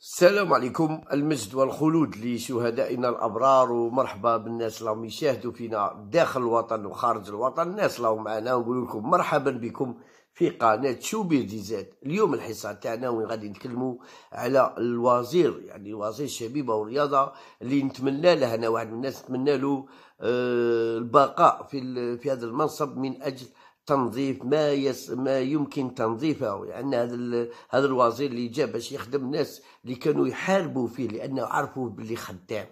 السلام عليكم المجد والخلود لشهدائنا الابرار ومرحبا بالناس اللي راهم يشاهدوا فينا داخل الوطن وخارج الوطن الناس اللي معنا ونقول لكم مرحبا بكم في قناه شوبير زاد اليوم الحصه تاعنا وين غادي نتكلموا على الوزير يعني وزير الشبيبه والرياضه اللي نتمنى له انا واحد من الناس نتمنى له آه، البقاء في في هذا المنصب من اجل تنظيف ما يس ما يمكن تنظيفه لان يعني هذا هذا الوزير اللي جاء باش يخدم الناس اللي كانوا يحاربوا فيه لانه عرفوا باللي خدام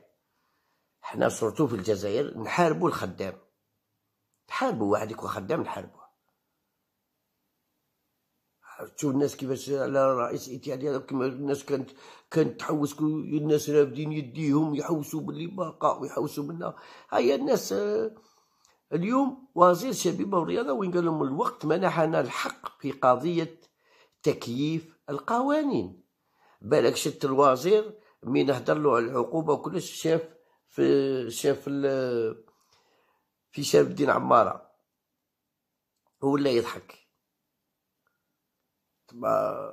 حنا سورتو في الجزائر نحاربوا الخدام تحاربوا واحد يكون خدام نحاربوا شوف الناس كيفاش على رئيس ايطاليا كيما الناس كانت كانت تحوس الناس رافدين يديهم يحوسوا باللي باقا ويحوسوا منا هيا الناس آه اليوم وزير الشبيبة والرياضة وين قال لهم الوقت منحنا الحق في قضية تكييف القوانين بالك شت الوزير من هضر له على العقوبة وكلش شاف في شاف في شاف الدين عمارة ولا يضحك طبعا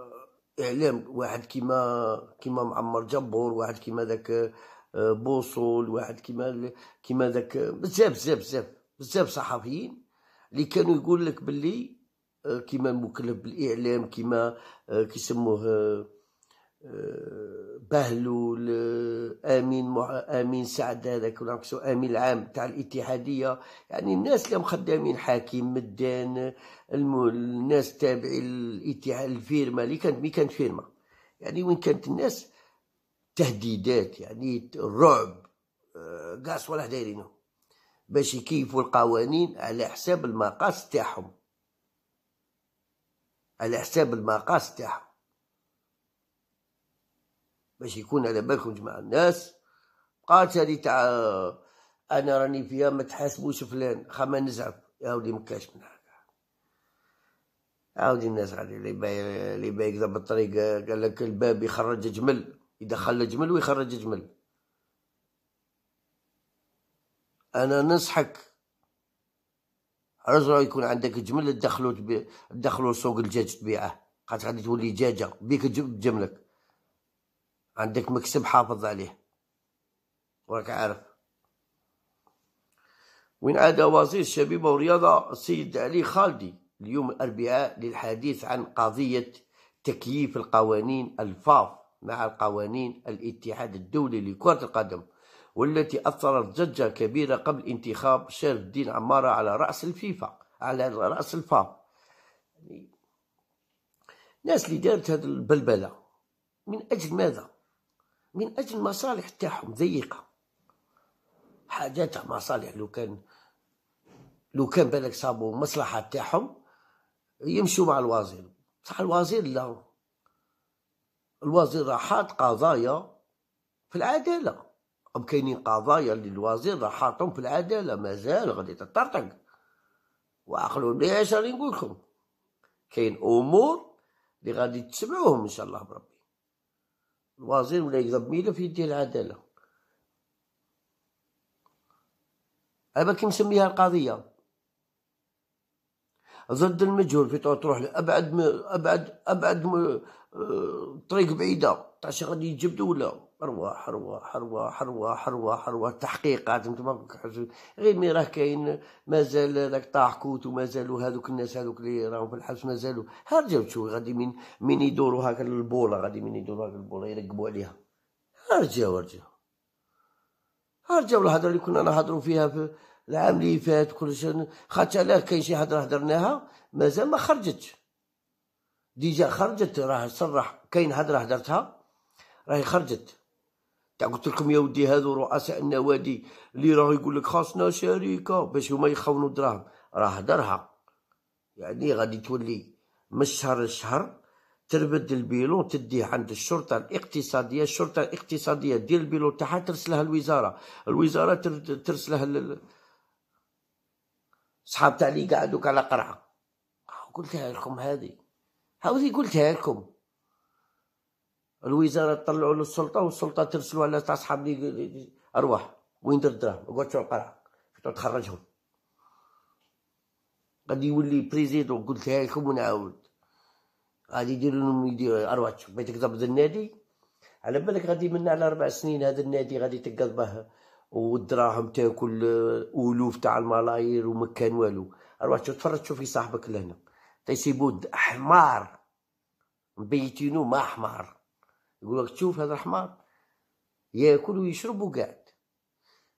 اعلام واحد كيما كيما معمر جبور واحد كيما ذاك آه، بوصول واحد كيما كيما ذاك بزاف بزاف بزاف بزاف صحفيين اللي كانوا يقول لك باللي آه، كيما مكلف بالاعلام كيما آه، كيسموه آه، بهلول امين مع امين سعد هذاك ولا امين العام تاع الاتحاديه يعني الناس اللي خدامين حاكم مدان الناس تابعين الاتحاد الفيرما اللي كانت مي كانت فيرما يعني وين كانت الناس تهديدات يعني الرعب كاع صوالح دايرينهم باش يكيفوا القوانين على حساب المقاس تاعهم على حساب المقاس تاعهم باش يكون على بالكم جماعه الناس قالت هذه تاع انا راني فيها ما تحاسبوش فلان خما نزعف يا ولي مكاش من حاجه عاودي الناس غادي اللي باي اللي باي بالطريق قال لك الباب يخرج جمل يدخل جمل ويخرج جمل انا ننصحك رجل يكون عندك جمل تدخلو تدخلو سوق الدجاج تبيعه خاطر غادي تولي دجاجه بيك تجملك عندك مكسب حافظ عليه وراك عارف وين عاد وزير الشبيبه والرياضه السيد علي خالدي اليوم الاربعاء للحديث عن قضيه تكييف القوانين الفاف مع القوانين الاتحاد الدولي لكره القدم والتي أثرت ضجة كبيرة قبل انتخاب شير الدين عمارة على رأس الفيفا على رأس الفام الناس يعني اللي دارت هذه البلبلة من أجل ماذا؟ من أجل مصالح تاعهم ضيقة حاجاتها مصالح لو كان لو كان بالك صابوا مصلحة تاعهم يمشوا مع الوزير بصح الوزير لا الوزير حاط قضايا في العدالة ام كاينين قضايا اللي الوزير راه حاطهم في العداله مازال غادي تطرطق وعقلوا مليح اش راني نقول لكم كاين امور اللي غادي تسمعوهم ان شاء الله بربي الوزير ولا يقضب ميله في يديه العداله أبا كي نسميها القضيه ضد المجهول في تروح لابعد ابعد ابعد آه، طريق بعيده تاع غادي يجبدوا ولا حروه حروه حروه حروه حروه حروه تحقيقات انتم غير مي راه كاين مازال ذاك طاحكوت ومازالوا هذوك الناس هذوك اللي راهم في الحبس مازالوا رجعوا تشوفوا غادي من من يدوروا هاك البوله غادي من يدوروا هاك البوله يركبوا عليها رجعوا ها رجعوا الهضره اللي كنا نهضروا فيها في العام اللي فات كل شيء خاطر لا كاين شي هضره هضرناها مازال ما خرجتش ديجا خرجت راه صرح كاين هضره هضرتها راهي خرجت تاع قلت لكم يا ودي هذو رؤساء النوادي اللي راه يقول لك خاصنا شركه باش هما يخونوا دراهم راه هدرها يعني غادي تولي من شهر لشهر تربد البيلون تديه عند الشرطه الاقتصاديه الشرطه الاقتصاديه دير البيلون تاعها ترسلها الوزاره الوزاره ترسلها لل... صحاب تاع لي قعدوك على قرعه قلتها لكم هذه هاودي قلتها لكم الوزاره تطلعوا للسلطه والسلطه ترسلوا على تاع صحاب لي ارواح وين درت دراهم اقعد شو القرعه تخرجهم غادي يولي بريزيدون قلتها لكم ونعاود غادي يديروا لهم يديروا ارواح بغيت تقبض النادي على بالك غادي من على اربع سنين هذا النادي غادي به والدراهم تاكل الوف تاع الملاير وما كان والو ارواح تفرج تشوف في صاحبك لهنا تيسيبو حمار مبيتينو ما حمار يقول لك تشوف هذا الحمار ياكل ويشرب وقاعد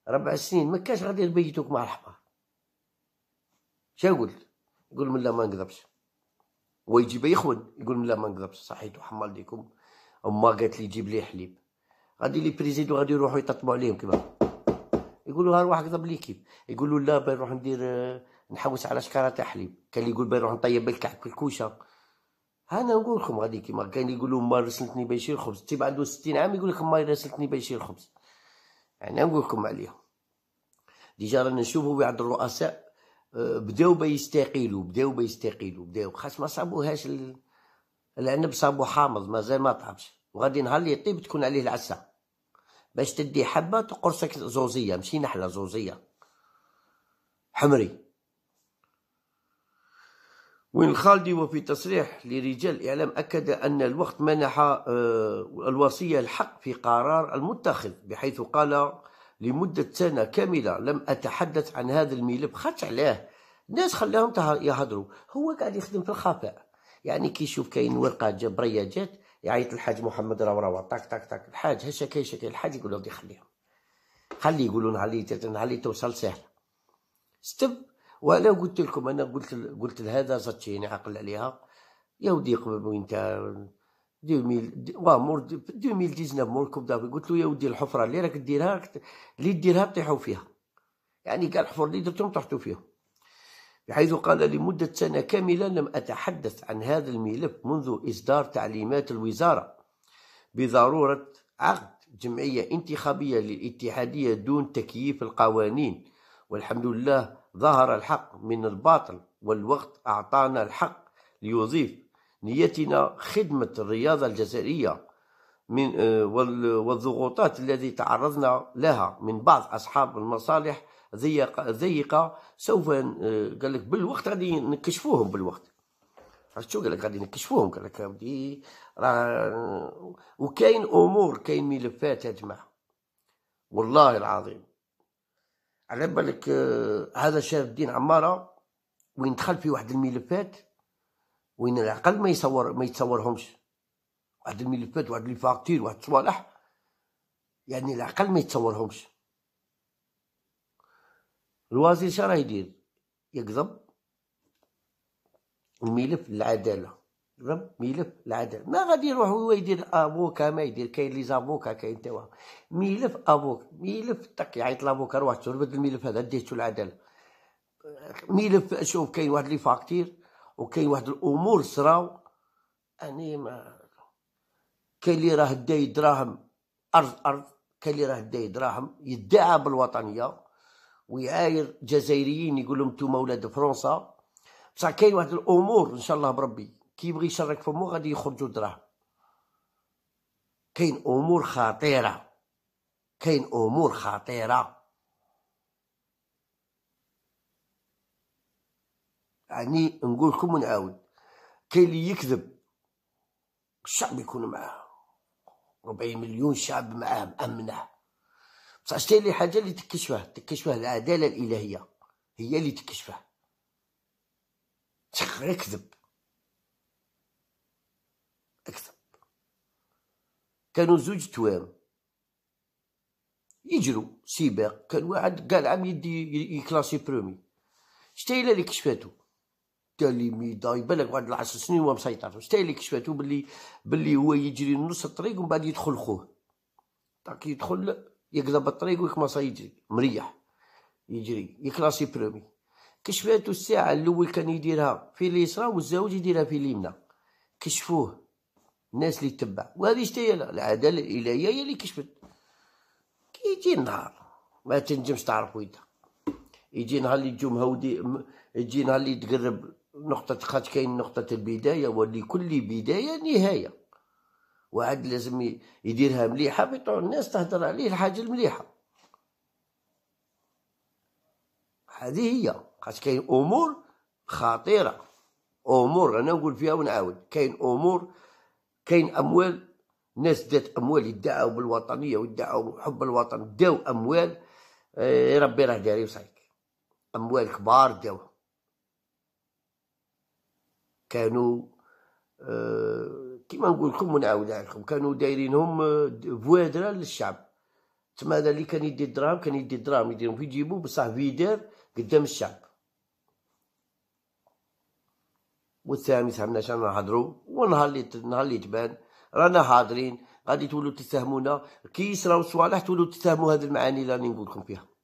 ربع سنين ما كانش غادي يبيتوك مع الحمار شا قلت يقول من لا ما نكذبش ويجي يخون يقول من لا ما نكذبش صحيت وحمال ليكم اما قالت لي جيب لي حليب غادي لي بريزيدو غادي يروحوا يطبطبوا عليهم كيما يقولوا ها روح كذب ليكيب يقولوا لا بنروح ندير آه، نحوس على شكاره تاع حليب كان يقول بنروح نطيب الكعك الكوشه يعني انا نقول لكم غادي كيما كان يقولوا ما رسلتني باش يشري الخبز تيب عنده 60 عام يقول لك ما رسلتني باش يشري الخبز انا نقول لكم عليهم ديجا رانا نشوفوا بعض الرؤساء آه، بداو بيستقيلوا بداو بيستقيلوا بداو خاص ما صابوهاش العنب صابو حامض مازال ما طابش وغادي نهار اللي يطيب تكون عليه العسه باش تدي حبه تقرصك زوزيه ماشي نحله زوزيه حمري وين الخالدي وفي تصريح لرجال الإعلام أكد أن الوقت منح آه، الوصية الحق في قرار المتخذ بحيث قال لمدة سنة كاملة لم أتحدث عن هذا الملف خاطش علاه الناس خلاهم يهضروا هو قاعد يخدم في الخفاء يعني كي يشوف كاين ورقة جبرية جات يعيط الحاج محمد راه راه طاك طاك طاك الحاج هشك هشك الحاج يقول له خليهم خلي يقولون نهار علي توصل سهلة ستب وانا قلت لكم انا قلت قلت لهذا زاتشيني يعني عقل عليها يا ودي قبل انت 2000 واه مور 2019 مور كوب دافي قلت له يا ودي الحفره اللي راك ديرها اللي ديرها طيحوا فيها يعني كاع الحفر اللي درتهم طحتوا فيهم بحيث قال لمدة سنة كاملة لم أتحدث عن هذا الملف منذ إصدار تعليمات الوزارة بضرورة عقد جمعية انتخابية للاتحادية دون تكييف القوانين والحمد لله ظهر الحق من الباطل والوقت أعطانا الحق ليضيف نيتنا خدمة الرياضة الجزائرية من آه، والضغوطات التي تعرضنا لها من بعض أصحاب المصالح ضيقة سوف آه، قال لك بالوقت غادي نكشفوهم بالوقت عرفت شو قال لك غادي نكشفوهم قال لك ودي راه وكاين امور كاين ملفات يا جماعه والله العظيم على بالك آه، هذا شاف الدين عماره وين دخل في واحد الملفات وين العقل ما يصور ما يتصورهمش واحد الملفات واحد لي فاكتير واحد الصوالح يعني العقل ما يتصورهمش الوزير شنو راه يدير يكذب الملف العداله فهم ملف العدل ما غادي يروح هو يدير افوكا ما يدير كاين لي زافوكا كاين توا ملف ابوك ملف تك يعيط لافوكا روح تربد الملف هذا ديتو العدل ملف شوف كاين واحد لي فاكتير وكاين واحد الامور صراو اني ما كاين اللي آه، راه داي دراهم ارض ارض كاين اللي راه داي دراهم يدعى بالوطنيه ويعاير جزائريين يقول لهم نتوما ولاد فرنسا بصح كاين واحد الامور ان شاء الله بربي كيبغي يشرك فمو غادي يخرجوا دراهم كاين امور خطيره كاين امور خطيره يعني نقول لكم ونعاود كاين اللي يكذب الشعب يكون معاه ربعين مليون شعب معاه مأمنه بصح حتى اللي حاجه اللي تكشفه تكشفه العداله الالهيه هي اللي تكشفه تقدر كذب كانوا زوج توام يجرو سباق كان واحد قال العام يدي يكلاسي برومي شتا هي اللي كشفاتو قال لي ميداي بالك واحد العشر سنين هو مسيطر شتا هي اللي كشفاتو باللي باللي هو يجري نص الطريق ومن بعد يدخل خوه تاك يدخل يقلب الطريق ويكمص يجري مريح يجري يكلاسي برومي كشفاتو الساعة الأول كان يديرها في اليسرى والزوج يديرها في اليمنى كشفوه الناس اللي تبع وهذه شتي هي العداله الالهيه هي اللي كشفت كي يجي نهار ما تنجمش تعرف ويدها يجي نهار اللي تجو مهودي يجي نهار اللي تقرب نقطة خاطر كاين نقطة البداية ولكل بداية نهاية وعد لازم يديرها مليحة بطو الناس تهدر عليه الحاجة المليحة هذه هي خاطر كاين أمور خطيرة أمور أنا نقول فيها ونعاود كاين أمور كاين اموال ناس دات اموال يدعوا بالوطنيه ويدعوا بحب الوطن داو اموال آه، ربي راه داري وصايك اموال كبار داوهم كانوا آه كيما نقول لكم ونعاودها لكم كانوا دايرينهم آه، بوادره للشعب تما هذا اللي كان يدي الدراهم كان يدي الدراهم يديرهم في جيبو بصح دار قدام الشعب والثامن سحبنا شهر نهضروا ونهار اللي نهار اللي تبان رانا حاضرين غادي تولوا تتهمونا كي يصراو صوالح تولوا تتهموا هذه المعاني اللي راني نقول لكم فيها